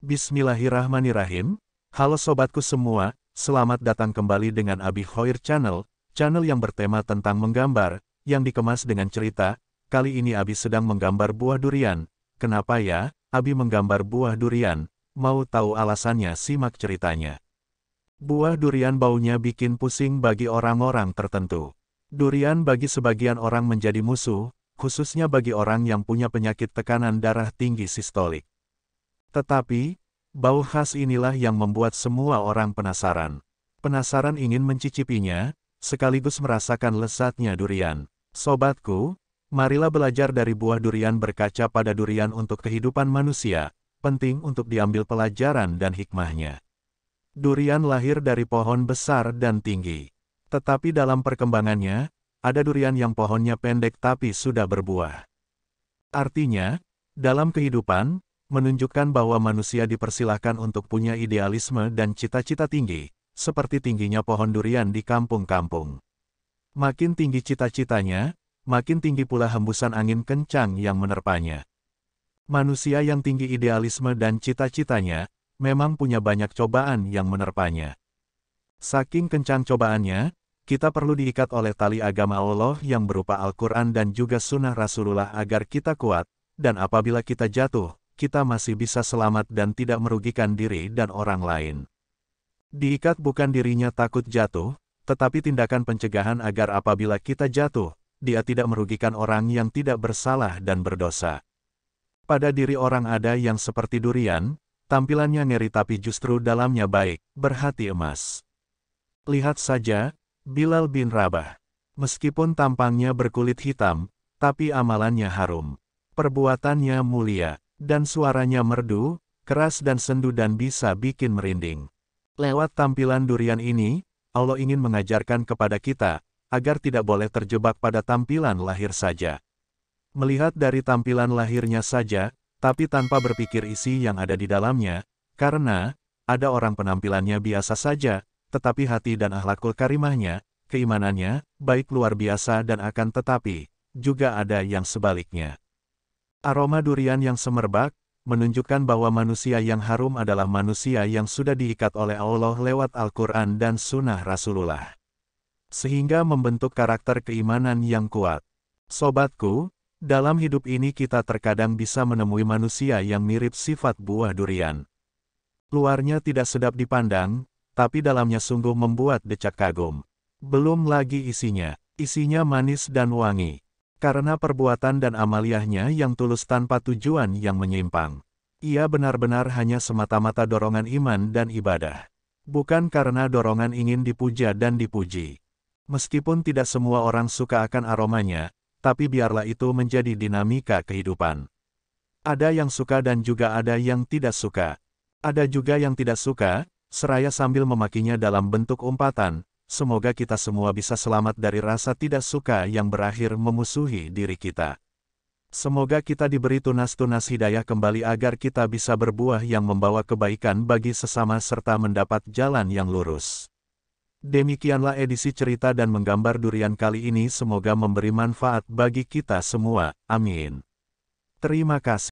Bismillahirrahmanirrahim, halo sobatku semua, selamat datang kembali dengan Abi Khoir Channel, channel yang bertema tentang menggambar, yang dikemas dengan cerita, kali ini Abi sedang menggambar buah durian, kenapa ya, Abi menggambar buah durian, mau tahu alasannya simak ceritanya. Buah durian baunya bikin pusing bagi orang-orang tertentu. Durian bagi sebagian orang menjadi musuh, khususnya bagi orang yang punya penyakit tekanan darah tinggi sistolik. Tetapi, bau khas inilah yang membuat semua orang penasaran. Penasaran ingin mencicipinya, sekaligus merasakan lesatnya durian. Sobatku, marilah belajar dari buah durian berkaca pada durian untuk kehidupan manusia, penting untuk diambil pelajaran dan hikmahnya. Durian lahir dari pohon besar dan tinggi. Tetapi dalam perkembangannya, ada durian yang pohonnya pendek tapi sudah berbuah. Artinya, dalam kehidupan, menunjukkan bahwa manusia dipersilahkan untuk punya idealisme dan cita-cita tinggi, seperti tingginya pohon durian di kampung-kampung. Makin tinggi cita-citanya, makin tinggi pula hembusan angin kencang yang menerpanya. Manusia yang tinggi idealisme dan cita-citanya, memang punya banyak cobaan yang menerpanya. Saking kencang cobaannya, kita perlu diikat oleh tali agama Allah yang berupa Al-Quran dan juga sunnah Rasulullah agar kita kuat, dan apabila kita jatuh, kita masih bisa selamat dan tidak merugikan diri dan orang lain. Diikat bukan dirinya takut jatuh, tetapi tindakan pencegahan agar apabila kita jatuh, dia tidak merugikan orang yang tidak bersalah dan berdosa. Pada diri orang ada yang seperti durian, tampilannya ngeri tapi justru dalamnya baik, berhati emas. Lihat saja, Bilal bin Rabah. Meskipun tampangnya berkulit hitam, tapi amalannya harum. Perbuatannya mulia dan suaranya merdu, keras dan sendu dan bisa bikin merinding. Lewat tampilan durian ini, Allah ingin mengajarkan kepada kita, agar tidak boleh terjebak pada tampilan lahir saja. Melihat dari tampilan lahirnya saja, tapi tanpa berpikir isi yang ada di dalamnya, karena, ada orang penampilannya biasa saja, tetapi hati dan ahlakul karimahnya, keimanannya, baik luar biasa dan akan tetapi, juga ada yang sebaliknya. Aroma durian yang semerbak, menunjukkan bahwa manusia yang harum adalah manusia yang sudah diikat oleh Allah lewat Al-Quran dan Sunnah Rasulullah. Sehingga membentuk karakter keimanan yang kuat. Sobatku, dalam hidup ini kita terkadang bisa menemui manusia yang mirip sifat buah durian. Luarnya tidak sedap dipandang, tapi dalamnya sungguh membuat decak kagum. Belum lagi isinya, isinya manis dan wangi karena perbuatan dan amaliahnya yang tulus tanpa tujuan yang menyimpang. Ia benar-benar hanya semata-mata dorongan iman dan ibadah. Bukan karena dorongan ingin dipuja dan dipuji. Meskipun tidak semua orang suka akan aromanya, tapi biarlah itu menjadi dinamika kehidupan. Ada yang suka dan juga ada yang tidak suka. Ada juga yang tidak suka, seraya sambil memakinya dalam bentuk umpatan, semoga kita semua bisa selamat dari rasa tidak suka yang berakhir memusuhi diri kita. Semoga kita diberi tunas-tunas hidayah kembali agar kita bisa berbuah yang membawa kebaikan bagi sesama serta mendapat jalan yang lurus. Demikianlah edisi cerita dan menggambar durian kali ini semoga memberi manfaat bagi kita semua. Amin. Terima kasih.